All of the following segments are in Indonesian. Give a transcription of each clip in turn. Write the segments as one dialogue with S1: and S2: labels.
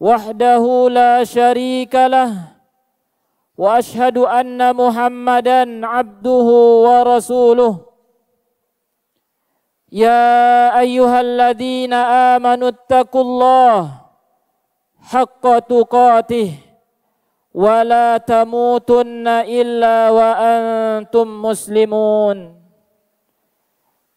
S1: وحده لا شريك له واشهد ان محمدا عبده ورسوله يا ايها الذين امنوا اتقوا الله حق تقاته ولا تموتن الا وانتم مسلمون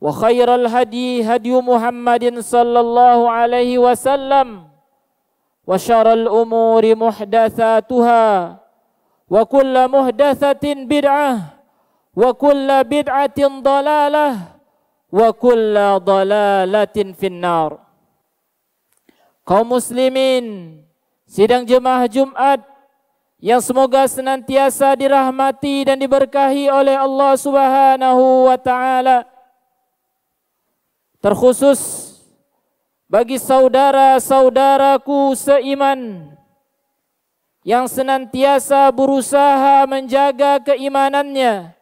S1: وخير الهدي هدي محمد صلى الله عليه وسلم وشر الأمور محدثاتها وكل محدثة بدعة وكل بدعة ضلالة وكل ضلالة في النار kaum muslimin sidang jemaah Jumat yang semoga senantiasa dirahmati dan diberkahi oleh Allah Subhanahu wa taala terkhusus bagi saudara-saudaraku seiman yang senantiasa berusaha menjaga keimanannya,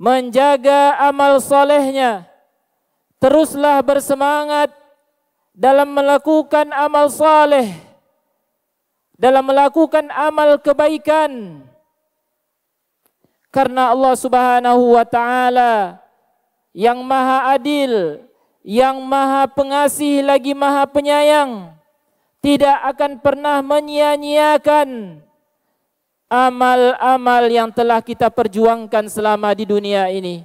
S1: menjaga amal solehnya, teruslah bersemangat dalam melakukan amal soleh, dalam melakukan amal kebaikan, karena Allah Subhanahu wa Ta'ala yang Maha Adil yang maha pengasih lagi maha penyayang tidak akan pernah menyia-nyiakan amal-amal yang telah kita perjuangkan selama di dunia ini.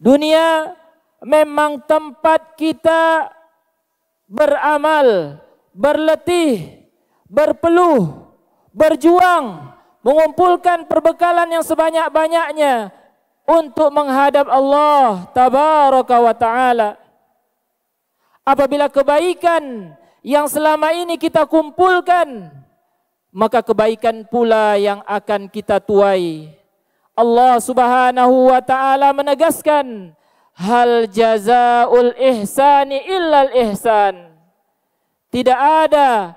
S1: Dunia memang tempat kita beramal, berletih, berpeluh, berjuang, mengumpulkan perbekalan yang sebanyak-banyaknya untuk menghadap Allah tabaraka wa taala. Apabila kebaikan yang selama ini kita kumpulkan, maka kebaikan pula yang akan kita tuai. Allah Subhanahu wa taala menegaskan, hal jazaul ihsani illal ihsan. Tidak ada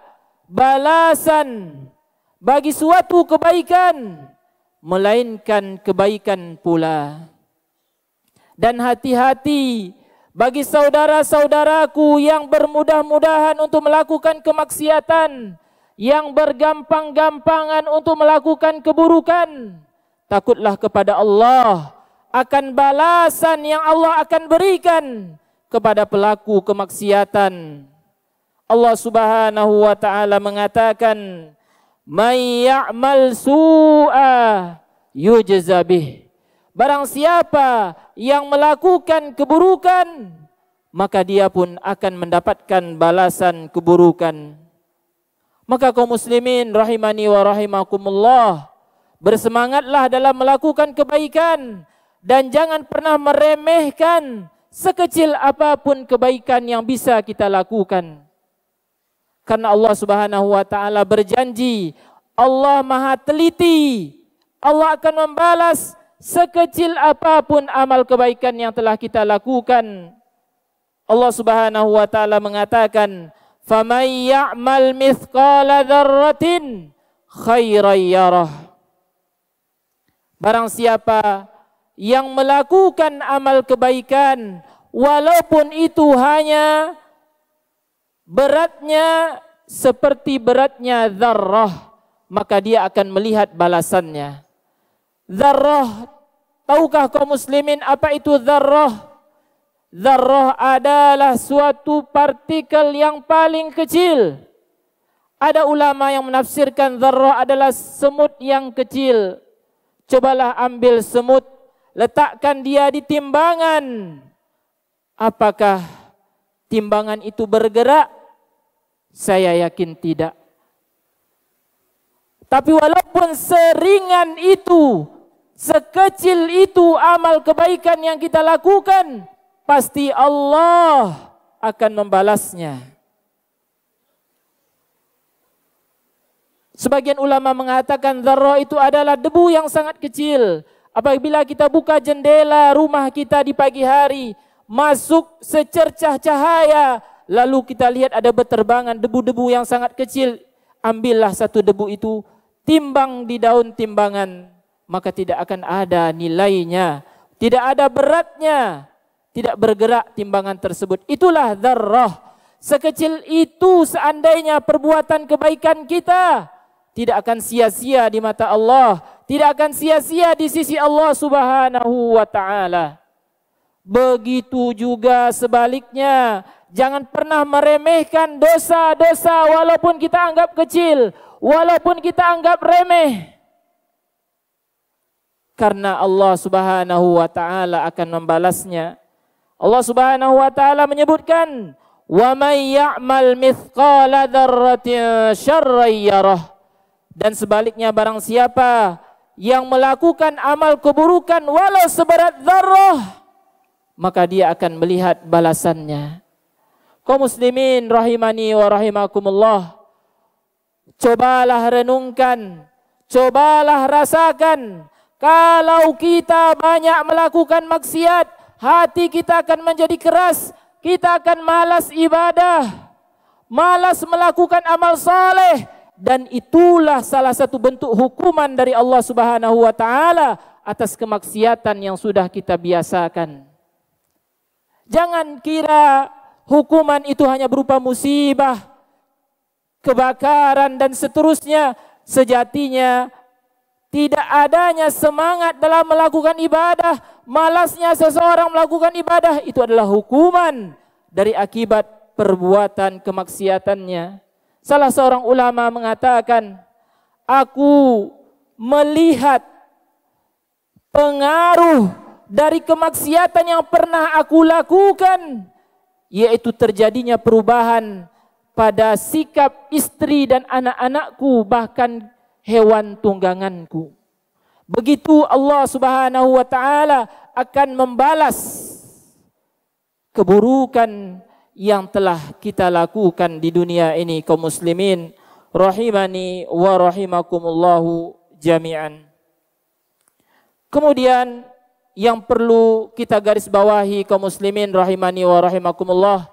S1: balasan bagi suatu kebaikan melainkan kebaikan pula. Dan hati-hati bagi saudara-saudaraku yang bermudah-mudahan untuk melakukan kemaksiatan, yang bergampang-gampangan untuk melakukan keburukan. Takutlah kepada Allah akan balasan yang Allah akan berikan kepada pelaku kemaksiatan. Allah Subhanahu wa taala mengatakan, may ya'mal su'a yujzabih. Barang siapa yang melakukan keburukan, maka dia pun akan mendapatkan balasan keburukan. Maka kaum muslimin rahimani wa rahimakumullah, bersemangatlah dalam melakukan kebaikan dan jangan pernah meremehkan sekecil apapun kebaikan yang bisa kita lakukan. Karena Allah Subhanahu wa taala berjanji, Allah Maha teliti. Allah akan membalas sekecil apapun amal kebaikan yang telah kita lakukan. Allah Subhanahu wa taala mengatakan, "Faman ya'mal mithqala dzarratin khairan yarah." Barang siapa yang melakukan amal kebaikan walaupun itu hanya beratnya seperti beratnya zarrah, maka dia akan melihat balasannya. Zarrah, tahukah kaum muslimin apa itu zarrah? Zarrah adalah suatu partikel yang paling kecil. Ada ulama yang menafsirkan zarrah adalah semut yang kecil. Cobalah ambil semut, letakkan dia di timbangan. Apakah timbangan itu bergerak saya yakin tidak. Tapi walaupun seringan itu, sekecil itu amal kebaikan yang kita lakukan, pasti Allah akan membalasnya. Sebagian ulama mengatakan zarrah itu adalah debu yang sangat kecil. Apabila kita buka jendela rumah kita di pagi hari, masuk secercah cahaya Lalu kita lihat ada berterbangan debu-debu yang sangat kecil. Ambillah satu debu itu, timbang di daun timbangan, maka tidak akan ada nilainya. Tidak ada beratnya, tidak bergerak timbangan tersebut. Itulah zarrah. Sekecil itu seandainya perbuatan kebaikan kita tidak akan sia-sia di mata Allah, tidak akan sia-sia di sisi Allah Subhanahu wa taala. Begitu juga sebaliknya, Jangan pernah meremehkan dosa-dosa walaupun kita anggap kecil, walaupun kita anggap remeh. Karena Allah Subhanahu wa taala akan membalasnya. Allah Subhanahu wa taala menyebutkan, "Wa may ya'mal mithqala dzarratin syarran Dan sebaliknya barang siapa yang melakukan amal keburukan walau seberat zarrah, maka dia akan melihat balasannya. Kau muslimin rahimani wa rahimakumullah. Cobalah renungkan, cobalah rasakan. Kalau kita banyak melakukan maksiat, hati kita akan menjadi keras, kita akan malas ibadah, malas melakukan amal saleh dan itulah salah satu bentuk hukuman dari Allah Subhanahu wa taala atas kemaksiatan yang sudah kita biasakan. Jangan kira hukuman itu hanya berupa musibah, kebakaran dan seterusnya, sejatinya tidak adanya semangat dalam melakukan ibadah, malasnya seseorang melakukan ibadah itu adalah hukuman dari akibat perbuatan kemaksiatannya. Salah seorang ulama mengatakan, "Aku melihat pengaruh dari kemaksiatan yang pernah aku lakukan yaitu terjadinya perubahan pada sikap istri dan anak-anakku bahkan hewan tungganganku. Begitu Allah Subhanahu wa taala akan membalas keburukan yang telah kita lakukan di dunia ini kaum muslimin rahimani wa rahimakumullahu jami'an. Kemudian yang perlu kita garis bawahi kaum muslimin rahimani wa rahimakumullah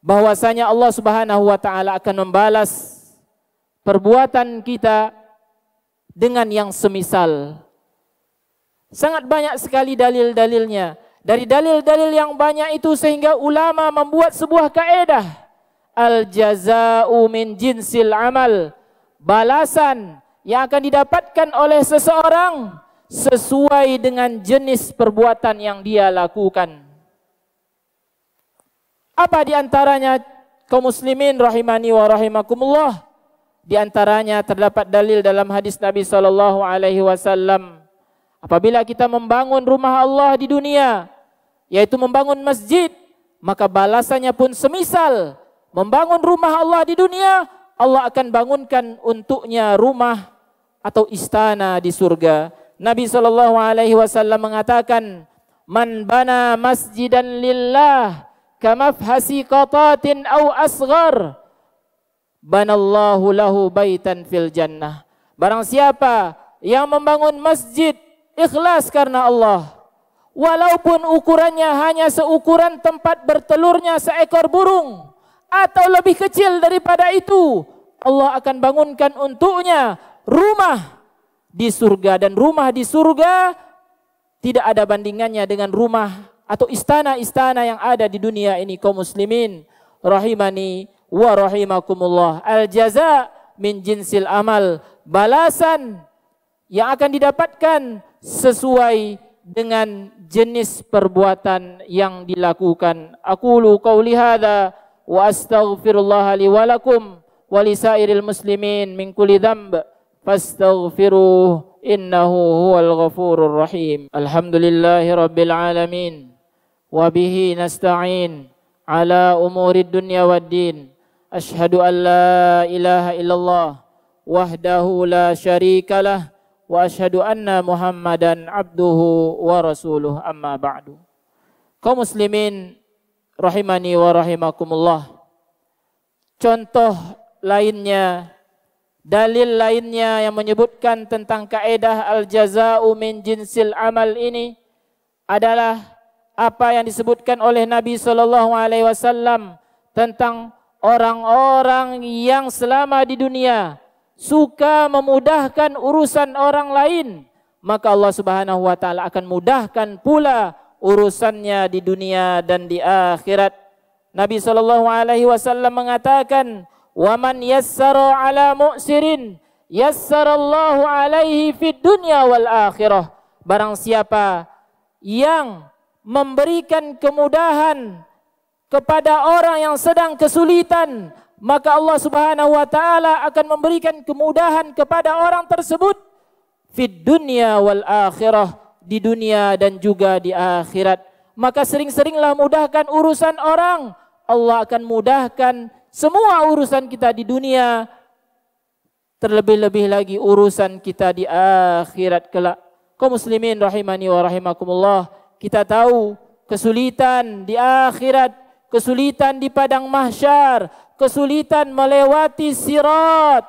S1: bahwasanya Allah Subhanahu wa taala akan membalas perbuatan kita dengan yang semisal. Sangat banyak sekali dalil-dalilnya. Dari dalil-dalil yang banyak itu sehingga ulama membuat sebuah kaedah. Al-jaza'u min jinsil amal. Balasan yang akan didapatkan oleh seseorang sesuai dengan jenis perbuatan yang dia lakukan. Apa di antaranya kaum muslimin rahimani wa rahimakumullah? Di antaranya terdapat dalil dalam hadis Nabi sallallahu alaihi wasallam. Apabila kita membangun rumah Allah di dunia, yaitu membangun masjid, maka balasannya pun semisal membangun rumah Allah di dunia, Allah akan bangunkan untuknya rumah atau istana di surga. Nabi Shallallahu Alaihi Wasallam mengatakan, "Man bana masjidan lillah, kamafhasi qatatin au asgar, banallahu lahu baitan fil jannah." Barang siapa yang membangun masjid ikhlas karena Allah, walaupun ukurannya hanya seukuran tempat bertelurnya seekor burung atau lebih kecil daripada itu, Allah akan bangunkan untuknya rumah di surga dan rumah di surga tidak ada bandingannya dengan rumah atau istana-istana yang ada di dunia ini kaum muslimin rahimani wa rahimakumullah al jaza min jinsil amal balasan yang akan didapatkan sesuai dengan jenis perbuatan yang dilakukan aku lu qauli hadza wa astaghfirullah li wa lakum wa lisairil muslimin min kulli dhanb fastaghfiruh innahu huwal ghafurur rahim. Alhamdulillahi rabbil alamin. Wa bihi nasta'in ala umuri dunya waddin. Ashhadu an la ilaha illallah wahdahu la syarika lah wa ashhadu anna Muhammadan abduhu wa rasuluh amma ba'du. Kaum muslimin rahimani wa rahimakumullah. Contoh lainnya Dalil lainnya yang menyebutkan tentang kaedah al-jaza'u min jinsil amal ini adalah apa yang disebutkan oleh Nabi sallallahu alaihi wasallam tentang orang-orang yang selama di dunia suka memudahkan urusan orang lain, maka Allah Subhanahu wa taala akan mudahkan pula urusannya di dunia dan di akhirat. Nabi sallallahu alaihi wasallam mengatakan, Waman yassara ala mu'sirin yassarallahu alaihi fid dunya wal akhirah. Barang siapa yang memberikan kemudahan kepada orang yang sedang kesulitan, maka Allah Subhanahu wa taala akan memberikan kemudahan kepada orang tersebut fid dunya wal akhirah di dunia dan juga di akhirat. Maka sering-seringlah mudahkan urusan orang, Allah akan mudahkan semua urusan kita di dunia, terlebih-lebih lagi urusan kita di akhirat kelak. Kau muslimin rahimani wa rahimakumullah, kita tahu kesulitan di akhirat, kesulitan di padang mahsyar, kesulitan melewati sirat.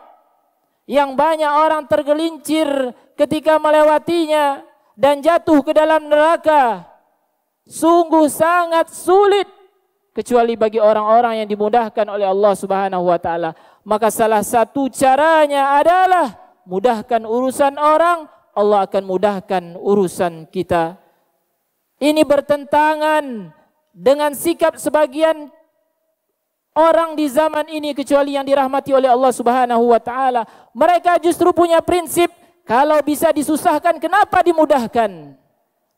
S1: Yang banyak orang tergelincir ketika melewatinya dan jatuh ke dalam neraka. Sungguh sangat sulit kecuali bagi orang-orang yang dimudahkan oleh Allah Subhanahu wa taala. Maka salah satu caranya adalah mudahkan urusan orang, Allah akan mudahkan urusan kita. Ini bertentangan dengan sikap sebagian orang di zaman ini kecuali yang dirahmati oleh Allah Subhanahu wa taala. Mereka justru punya prinsip kalau bisa disusahkan kenapa dimudahkan?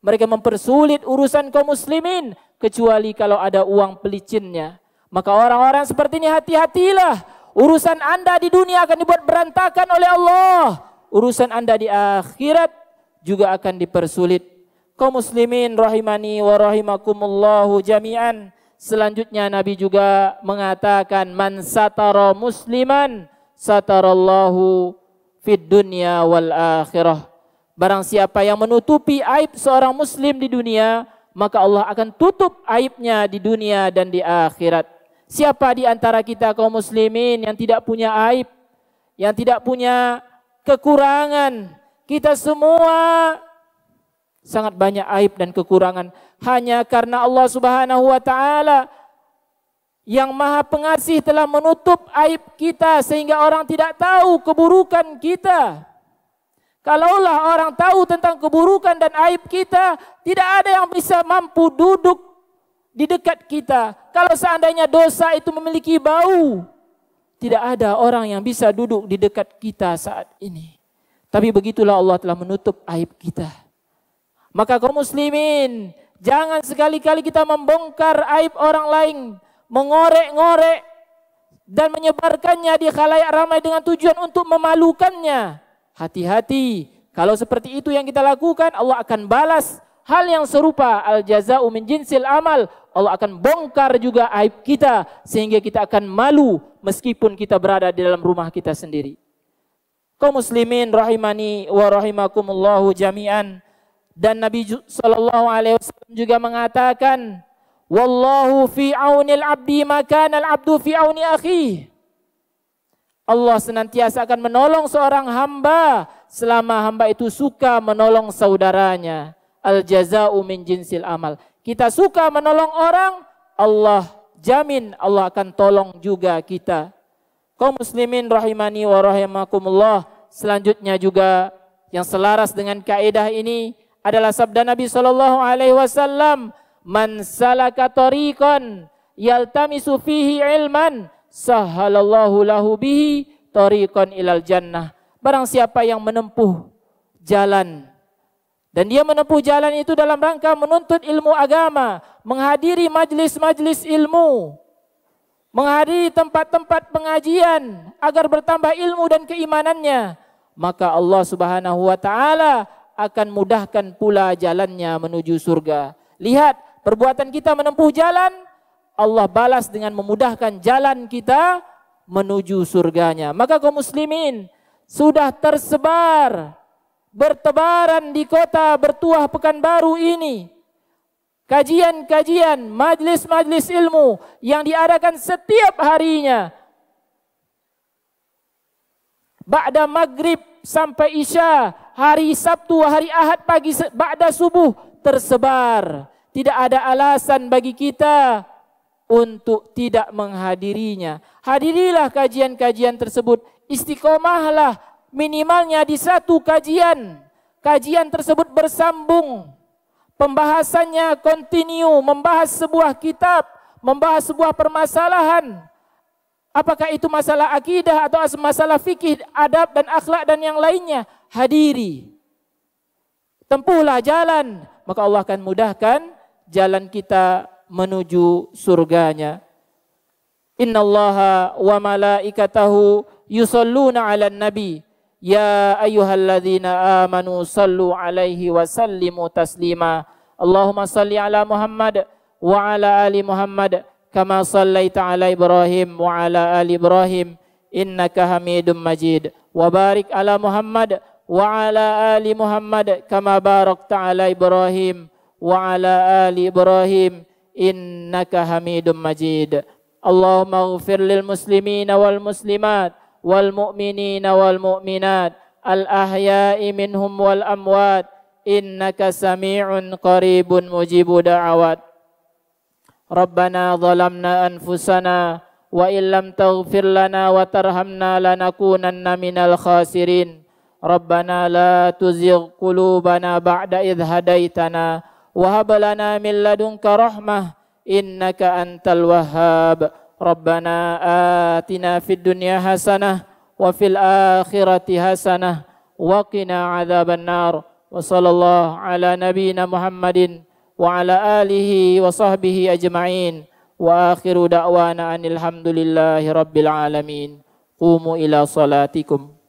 S1: Mereka mempersulit urusan kaum muslimin kecuali kalau ada uang pelicinnya. Maka orang-orang seperti ini hati-hatilah. Urusan Anda di dunia akan dibuat berantakan oleh Allah. Urusan Anda di akhirat juga akan dipersulit. Kau muslimin rahimani wa rahimakumullahu jami'an. Selanjutnya Nabi juga mengatakan man satara musliman satarallahu fid dunya wal akhirah. Barang siapa yang menutupi aib seorang muslim di dunia, maka Allah akan tutup aibnya di dunia dan di akhirat. Siapa di antara kita kaum muslimin yang tidak punya aib, yang tidak punya kekurangan? Kita semua sangat banyak aib dan kekurangan hanya karena Allah Subhanahu wa taala yang Maha Pengasih telah menutup aib kita sehingga orang tidak tahu keburukan kita. Kalaulah orang tahu tentang keburukan dan aib kita, tidak ada yang bisa mampu duduk di dekat kita. Kalau seandainya dosa itu memiliki bau, tidak ada orang yang bisa duduk di dekat kita saat ini. Tapi begitulah Allah telah menutup aib kita. Maka kaum muslimin, jangan sekali-kali kita membongkar aib orang lain, mengorek-ngorek dan menyebarkannya di khalayak ramai dengan tujuan untuk memalukannya Hati-hati, kalau seperti itu yang kita lakukan, Allah akan balas hal yang serupa. Al jaza'u min jinsil amal. Allah akan bongkar juga aib kita sehingga kita akan malu meskipun kita berada di dalam rumah kita sendiri. Kau muslimin rahimani wa rahimakumullahu jami'an. Dan Nabi sallallahu alaihi wasallam juga mengatakan, "Wallahu fi aunil abdi maka al abdu fi auni akhihi." Allah senantiasa akan menolong seorang hamba selama hamba itu suka menolong saudaranya. Al jazau min jinsil amal. Kita suka menolong orang, Allah jamin Allah akan tolong juga kita. Kaum muslimin rahimani wa rahimakumullah. Selanjutnya juga yang selaras dengan kaidah ini adalah sabda Nabi sallallahu alaihi wasallam, "Man salaka tariqan yaltamisu fihi ilman" sahalallahu lahu bihi tariqan ilal jannah. Barang siapa yang menempuh jalan dan dia menempuh jalan itu dalam rangka menuntut ilmu agama, menghadiri majlis-majlis ilmu, menghadiri tempat-tempat pengajian agar bertambah ilmu dan keimanannya, maka Allah Subhanahu wa taala akan mudahkan pula jalannya menuju surga. Lihat, perbuatan kita menempuh jalan Allah balas dengan memudahkan jalan kita menuju surganya. Maka kaum muslimin sudah tersebar bertebaran di kota bertuah Pekanbaru ini. Kajian-kajian, majlis-majlis ilmu yang diadakan setiap harinya. Ba'da maghrib sampai isya, hari Sabtu, hari Ahad pagi, ba'da subuh tersebar. Tidak ada alasan bagi kita untuk tidak menghadirinya. Hadirilah kajian-kajian tersebut. Istiqomahlah minimalnya di satu kajian. Kajian tersebut bersambung. Pembahasannya kontinu, membahas sebuah kitab, membahas sebuah permasalahan. Apakah itu masalah akidah atau masalah fikih, adab dan akhlak dan yang lainnya? Hadiri. Tempuhlah jalan, maka Allah akan mudahkan jalan kita menuju surganya. Inna Allah wa malaikatahu yusalluna ala nabi. Ya ayyuhalladzina amanu sallu alaihi wa sallimu taslima. Allahumma salli ala Muhammad wa ala ali Muhammad. Kama sallaita ala Ibrahim wa ala ali Ibrahim. Innaka hamidun majid. Wa barik ala Muhammad wa ala ali Muhammad. Kama barakta ala Ibrahim wa ala ali Ibrahim innaka hamidum majid Allahumma ighfir lil muslimina wal muslimat wal mu'minina wal mu'minat al ahya'i minhum wal amwat innaka sami'un qaribun mujibu da'awat Rabbana zalamna anfusana wa illam taghfir lana wa tarhamna lanakunanna minal khasirin Rabbana la tuzigh qulubana ba'da idh hadaitana وهب لنا من لدنك رحمة إنك أنت الوهاب ربنا آتنا في الدنيا حسنة وفي الآخرة حسنة وقنا عذاب النار وصلى الله على نبينا محمد وعلى آله وصحبه أجمعين وآخر دعوانا أن الحمد لله رب العالمين قوموا إلى صلاتكم